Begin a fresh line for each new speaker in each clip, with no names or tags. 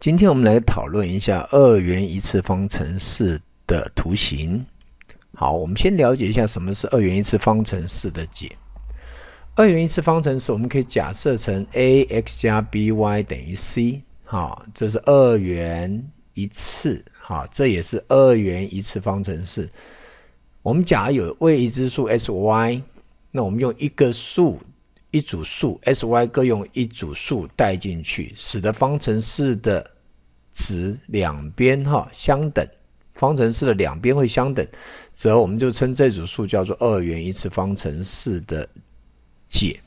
今天我们来讨论一下二元一次方程式的图形。好，我们先了解一下什么是二元一次方程式的解。二元一次方程式，我们可以假设成 a x 加 b y 等于 c。好，这是二元一次。好，这也是二元一次方程式。我们假如有未知数 x y，那我们用一个数。一组数 s y 各用一组数带进去，使得方程式的值两边哈相等，方程式的两边会相等，则我们就称这组数叫做二元一次方程式的解，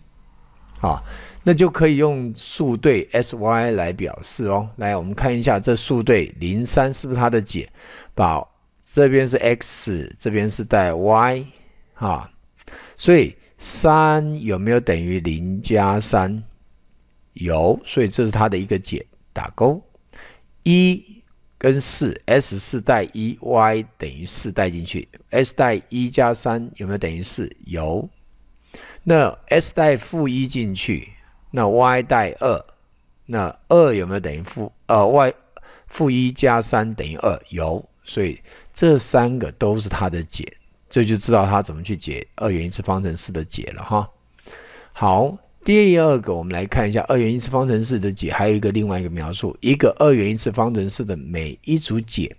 啊，那就可以用数对 S、y 来表示哦。来，我们看一下这数对零三是不是它的解？好，这边是 x，这边是带 y，啊，所以。三有没有等于零加三？有，所以这是它的一个解，打勾。一跟四，s 四带一，y 等于四带进去，s 带一加三有没有等于四？有。那 s 带负一进去，那 y 带二，那二有没有等于负呃 y 负一加三等于二？有，所以这三个都是它的解。这就知道它怎么去解二元一次方程式的解了哈。好，第二个，我们来看一下二元一次方程式的解，还有一个另外一个描述，一个二元一次方程式的每一组解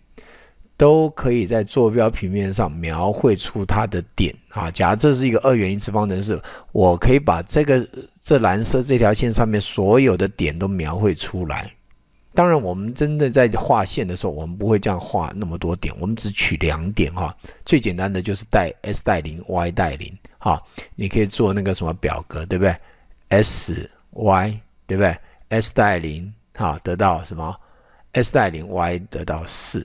都可以在坐标平面上描绘出它的点啊。假如这是一个二元一次方程式，我可以把这个这蓝色这条线上面所有的点都描绘出来。当然，我们真的在画线的时候，我们不会这样画那么多点，我们只取两点哈。最简单的就是带 s 带零，y 带零，哈。你可以做那个什么表格，对不对？s y 对不对？s 带零，哈得到什么？s 带零，y 得到四，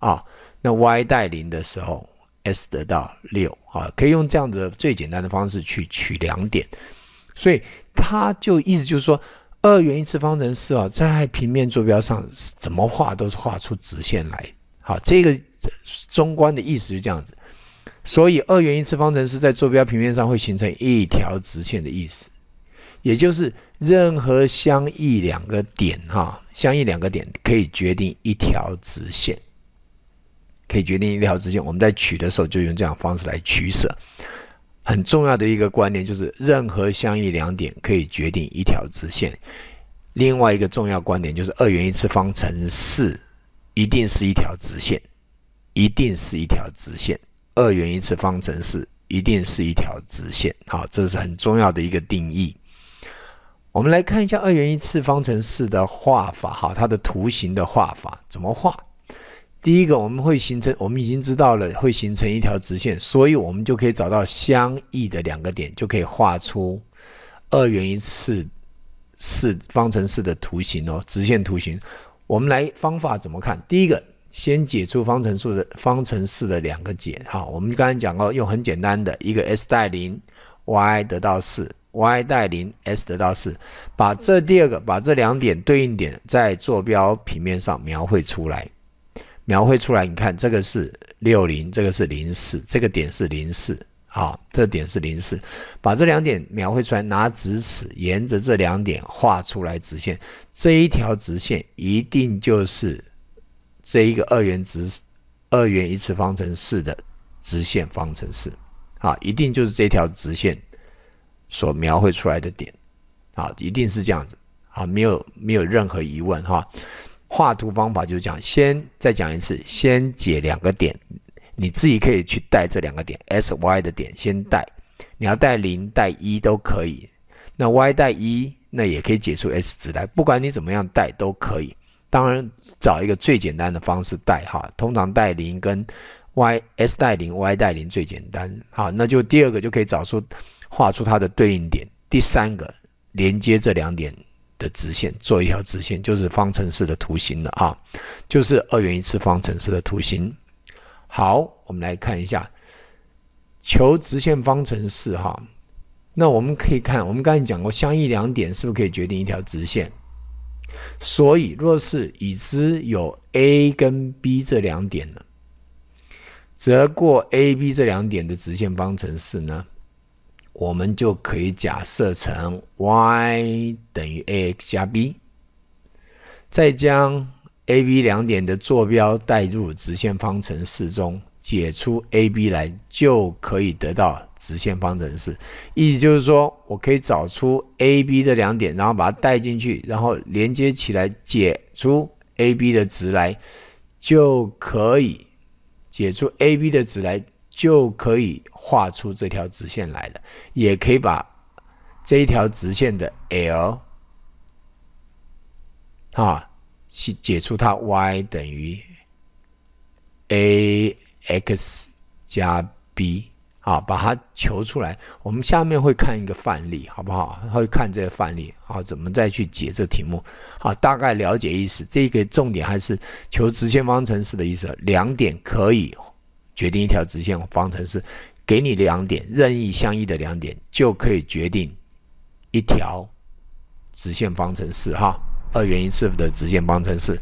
啊，那 y 带零的时候，s 得到六，啊，可以用这样子最简单的方式去取两点，所以它就意思就是说。二元一次方程式啊，在平面坐标上怎么画都是画出直线来。好，这个中观的意思就这样子，所以二元一次方程式在坐标平面上会形成一条直线的意思，也就是任何相异两个点哈，相异两个点可以决定一条直线，可以决定一条直线。我们在取的时候就用这样方式来取舍。很重要的一个观念就是，任何相异两点可以决定一条直线。另外一个重要观点就是，二元一次方程式一定是一条直线，一定是一条直线。二元一次方程式一定是一条直线，好，这是很重要的一个定义。我们来看一下二元一次方程式的画法，哈，它的图形的画法怎么画？第一个，我们会形成，我们已经知道了会形成一条直线，所以我们就可以找到相异的两个点，就可以画出二元一次式方程式的图形哦，直线图形。我们来方法怎么看？第一个，先解出方程式的方程式的两个解哈。我们刚才讲过，用很简单的一个 s 代零，y 得到四；y 代零，s 得到四。把这第二个，把这两点对应点在坐标平面上描绘出来。描绘出来，你看这个是六零，这个是零四，这个点是零四好，这个点是零四，把这两点描绘出来，拿直尺沿着这两点画出来直线，这一条直线一定就是这一个二元直二元一次方程式的直线方程式啊，一定就是这条直线所描绘出来的点啊，一定是这样子啊，没有没有任何疑问哈。画图方法就是讲，先再讲一次，先解两个点，你自己可以去带这两个点，s y 的点先带，你要带零带一都可以，那 y 带一，那也可以解出 s 值来，不管你怎么样带都可以，当然找一个最简单的方式带哈，通常带零跟 y s 带零，y 带零最简单，好，那就第二个就可以找出画出它的对应点，第三个连接这两点。的直线做一条直线，就是方程式的图形了啊，就是二元一次方程式的图形。好，我们来看一下求直线方程式哈。那我们可以看，我们刚才讲过，相异两点是不是可以决定一条直线？所以，若是已知有 A 跟 B 这两点呢，则过 A、B 这两点的直线方程式呢？我们就可以假设成 y 等于 ax 加 b，再将 ab 两点的坐标代入直线方程式中，解出 ab 来，就可以得到直线方程式。意思就是说，我可以找出 ab 的两点，然后把它带进去，然后连接起来，解出 ab 的值来，就可以解出 ab 的值来。就可以画出这条直线来了，也可以把这一条直线的 l 啊去解出它 y 等于 ax 加 b 啊，把它求出来。我们下面会看一个范例，好不好？会看这个范例啊，怎么再去解这题目？好，大概了解意思。这个重点还是求直线方程式的意思，两点可以。决定一条直线方程式，给你两点任意相异的两点，就可以决定一条直线方程式，哈，二元一次的直线方程式。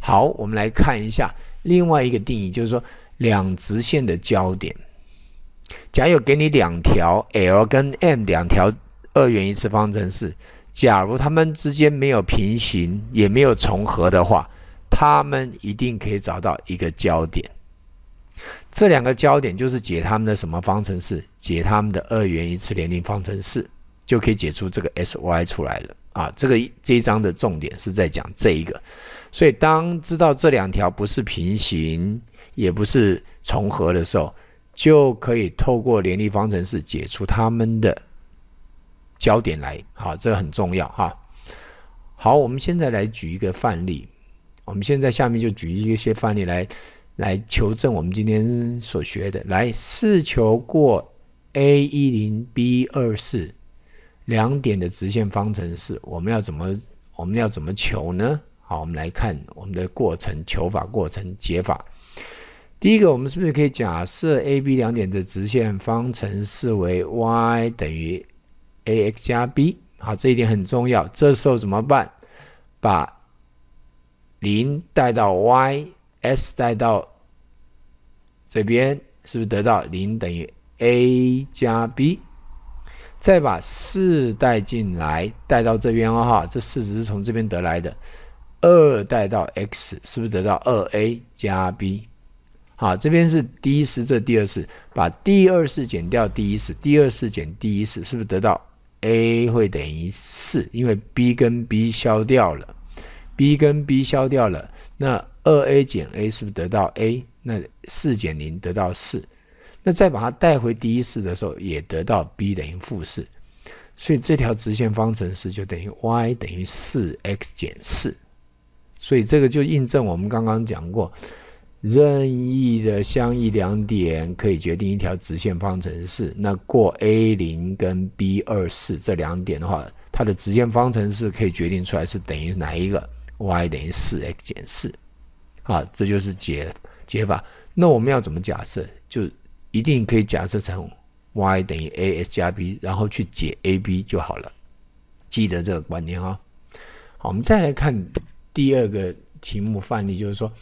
好，我们来看一下另外一个定义，就是说两直线的交点。假有给你两条 l 跟 m 两条二元一次方程式，假如它们之间没有平行也没有重合的话，它们一定可以找到一个交点。这两个焦点就是解他们的什么方程式？解他们的二元一次联立方程式，就可以解出这个 S、Y 出来了啊！这个这一章的重点是在讲这一个，所以当知道这两条不是平行，也不是重合的时候，就可以透过联立方程式解出他们的焦点来。好，这很重要哈。好，我们现在来举一个范例，我们现在下面就举一些范例来。来求证我们今天所学的，来试求过 A 一零 B 二四两点的直线方程式，我们要怎么我们要怎么求呢？好，我们来看我们的过程求法过程解法。第一个，我们是不是可以假设 A B 两点的直线方程式为 y 等于 a x 加 b？好，这一点很重要。这时候怎么办？把零带到 y。s 带到这边是不是得到零等于 a 加 b？再把四带进来，带到这边哦，哈，这四只是从这边得来的。二带到 x 是不是得到二 a 加 b？好，这边是第一次，这第二次，把第二次减掉第一次，第二次减第一次是不是得到 a 会等于四？因为 b 跟 b 消掉了，b 跟 b 消掉了，那。二 a 减 a 是不是得到 a？那四减零得到四，那再把它带回第一式的时候也得到 b 等于负四，所以这条直线方程式就等于 y 等于四 x 减四，所以这个就印证我们刚刚讲过，任意的相异两点可以决定一条直线方程式。那过 a 零跟 b 二四这两点的话，它的直线方程式可以决定出来是等于哪一个 y 等于四 x 减四。好，这就是解解法。那我们要怎么假设？就一定可以假设成 y 等于 a s 加 b，然后去解 a b 就好了。记得这个观念啊。好，我们再来看第二个题目范例，就是说，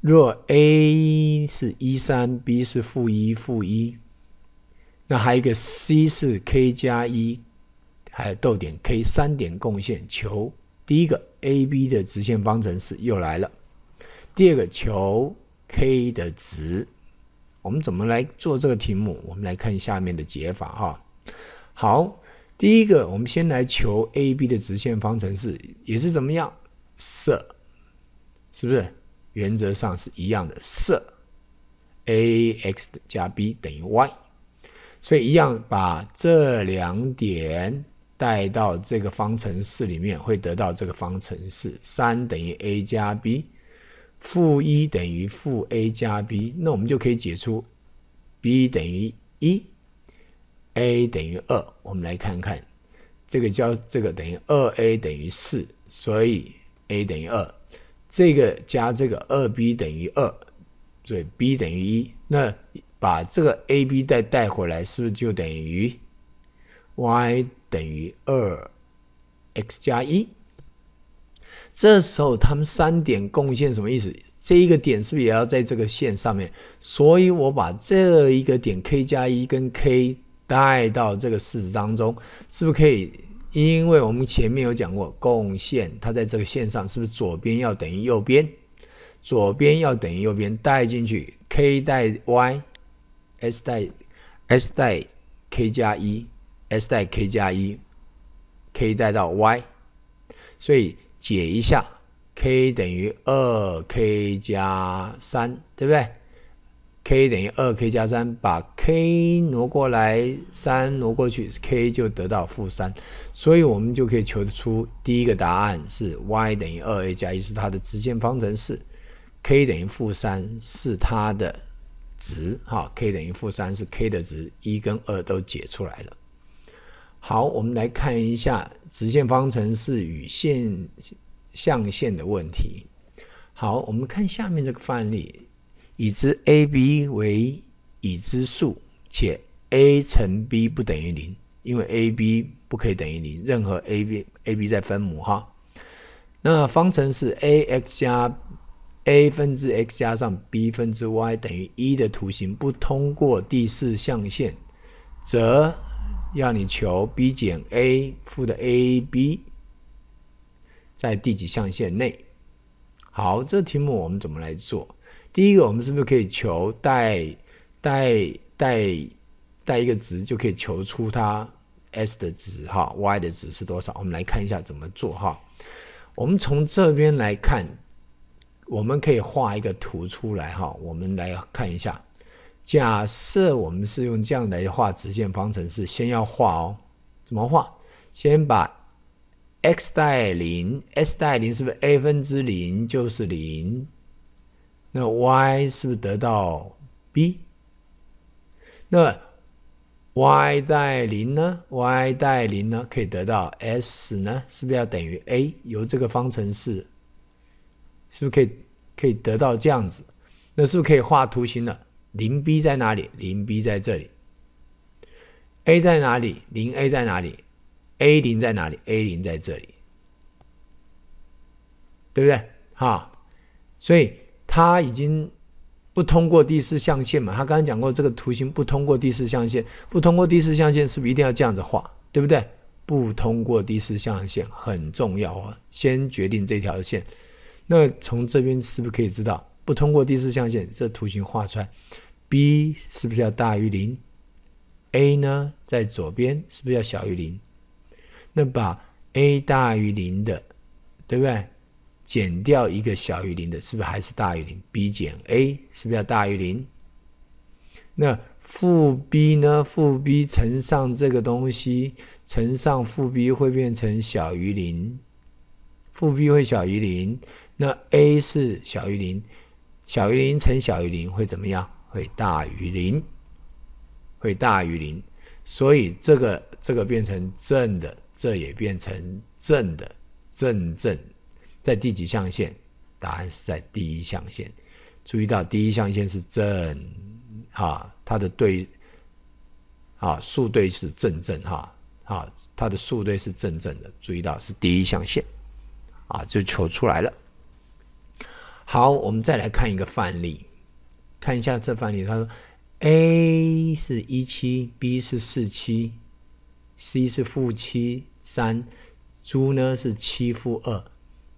若 a 是一三，b 是负一负一，那还有一个 c 是 k 加一，还有逗点 k 三点共线，求第一个 a b 的直线方程式又来了。第二个求 k 的值，我们怎么来做这个题目？我们来看下面的解法哈。好，第一个我们先来求 AB 的直线方程式，也是怎么样设？是不是原则上是一样的设？Ax 加 B 等于 Y，所以一样把这两点带到这个方程式里面，会得到这个方程式三等于 A 加 B。负一等于负 a 加 b，那我们就可以解出 b 等于一，a 等于二。我们来看看这个交这个等于二 a 等于四，所以 a 等于二。这个加这个二 b 等于二，所以 b 等于一。那把这个 ab 带带回来，是不是就等于 y 等于二 x 加一？这时候，他们三点共线什么意思？这一个点是不是也要在这个线上面？所以，我把这一个点 k 加一跟 k 带到这个式子当中，是不是可以？因为我们前面有讲过，共线它在这个线上，是不是左边要等于右边？左边要等于右边，带进去，k 带 y，s 带 s 带 k 加一，s 带 k 加一，k 带到 y，所以。解一下，k 等于二 k 加三，对不对？k 等于二 k 加三，把 k 挪过来，三挪过去，k 就得到负三，所以我们就可以求得出第一个答案是 y 等于二 a 加一，是它的直线方程式，k 等于负三是它的值哈，k 等于负三是 k 的值，一跟二都解出来了。好，我们来看一下直线方程式与线象限的问题。好，我们看下面这个范例：已知 a、b 为已知数，且 a 乘 b 不等于零，因为 a、b 不可以等于零，任何 a、b、a、b 在分母哈。那方程式 ax 加 a 分之 x 加上 b 分之 y 等于一的图形不通过第四象限，则。要你求 b 减 a 负的 a b 在第几象限内？好，这题目我们怎么来做？第一个，我们是不是可以求带带带带一个值，就可以求出它 s 的值哈，y 的值是多少？我们来看一下怎么做哈。我们从这边来看，我们可以画一个图出来哈。我们来看一下。假设我们是用这样来画直线方程式，先要画哦，怎么画？先把 x 代零，x 于零是不是 a 分之零就是零？那 y 是不是得到 b？那 y 于零呢？y 于零呢？可以得到 s 呢？是不是要等于 a？由这个方程式，是不是可以可以得到这样子？那是不是可以画图形了？零 b 在哪里？零 b 在这里。a 在哪里？零 a 在哪里？a 零在哪里？a 零在这里。对不对？哈，所以它已经不通过第四象限嘛？他刚才讲过这个图形不通过第四象限，不通过第四象限是不是一定要这样子画？对不对？不通过第四象限很重要啊！先决定这条线，那从这边是不是可以知道？不通过第四象限，这图形画出来，b 是不是要大于零？a 呢，在左边是不是要小于零？那把 a 大于零的，对不对？减掉一个小于零的，是不是还是大于零？b 减 a 是不是要大于零？那负 b 呢？负 b 乘上这个东西，乘上负 b 会变成小于零，负 b 会小于零。那 a 是小于零。小于零乘小于零会怎么样？会大于零，会大于零。所以这个这个变成正的，这也变成正的，正正，在第几象限？答案是在第一象限。注意到第一象限是正，啊，它的对，啊，数对是正正，哈，啊，它的数对是正正的。注意到是第一象限，啊，就求出来了。好，我们再来看一个范例，看一下这范例。他说，A 是一七，B 是四七，C 是负七三猪呢是七负二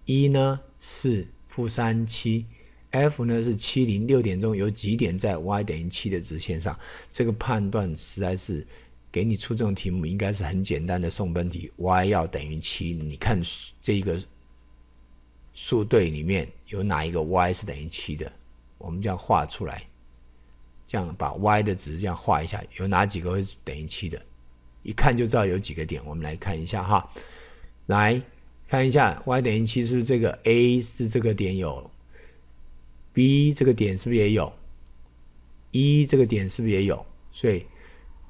，E 呢是负三七，F 呢是七零。六点钟有几点在 y 等于七的直线上？这个判断实在是给你出这种题目，应该是很简单的送分题。y 要等于七，你看这个。数对里面有哪一个 y 是等于七的？我们这样画出来，这样把 y 的值这样画一下，有哪几个会等于七的？一看就知道有几个点。我们来看一下哈，来看一下 y 等于七是不是这个 a 是这个点有，b 这个点是不是也有，e 这个点是不是也有？所以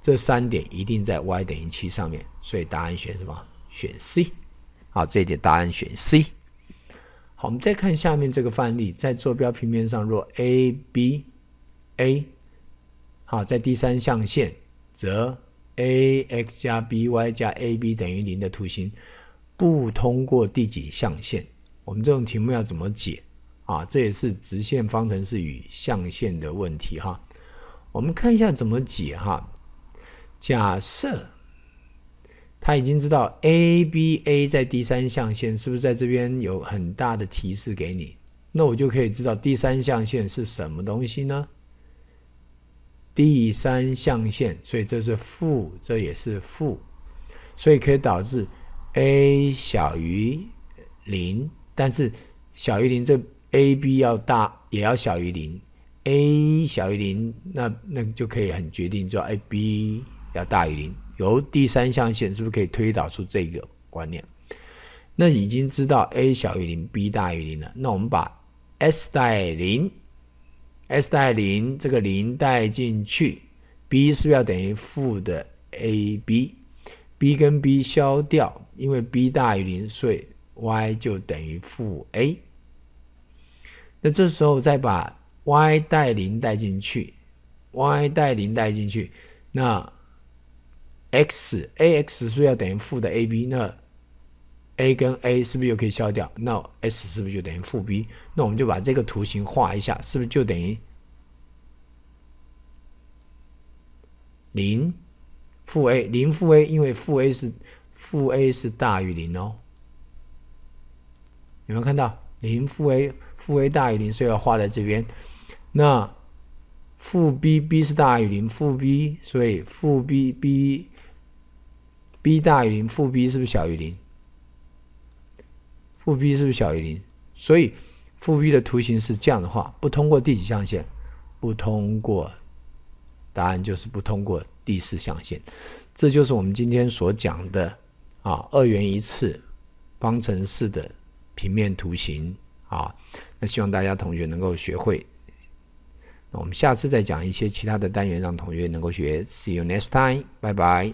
这三点一定在 y 等于七上面。所以答案选什么？选 C。好，这一点答案选 C。我们再看下面这个范例，在坐标平面上，若 a b a，好，在第三象限，则 a x 加 b y 加 a b 等于零的图形不通过第几象限？我们这种题目要怎么解啊？这也是直线方程式与象限的问题哈。我们看一下怎么解哈。假设。他已经知道 a b a 在第三象限是不是在这边有很大的提示给你？那我就可以知道第三象限是什么东西呢？第三象限，所以这是负，这也是负，所以可以导致 a 小于零，但是小于零，这 a b 要大也要小于零，a 小于零，那那就可以很决定说 a b 要大于零。由第三象限是不是可以推导出这个观念？那已经知道 a 小于零，b 大于零了。那我们把 s 带零，s 带零，这个零带进去，b 是不是要等于负的 ab？b 跟 b 消掉，因为 b 大于零，所以 y 就等于负 a。那这时候再把 y 带零带进去，y 带零带进去，那。x a x 是不是要等于负的 a b？那 a 跟 a 是不是又可以消掉？那 s 是不是就等于负 b？那我们就把这个图形画一下，是不是就等于零负 a 零负 a？因为负 a 是负 a 是大于零哦。有没有看到零负 a 负 a 大于零，所以要画在这边。那负 bb 是大于零，负 b 所以负 bb。b 大于零，负 b 是不是小于零？负 b 是不是小于零？所以负 b 的图形是这样的话，不通过第几象限？不通过，答案就是不通过第四象限。这就是我们今天所讲的啊，二元一次方程式的平面图形啊。那希望大家同学能够学会。那我们下次再讲一些其他的单元，让同学能够学。See you next time，拜拜。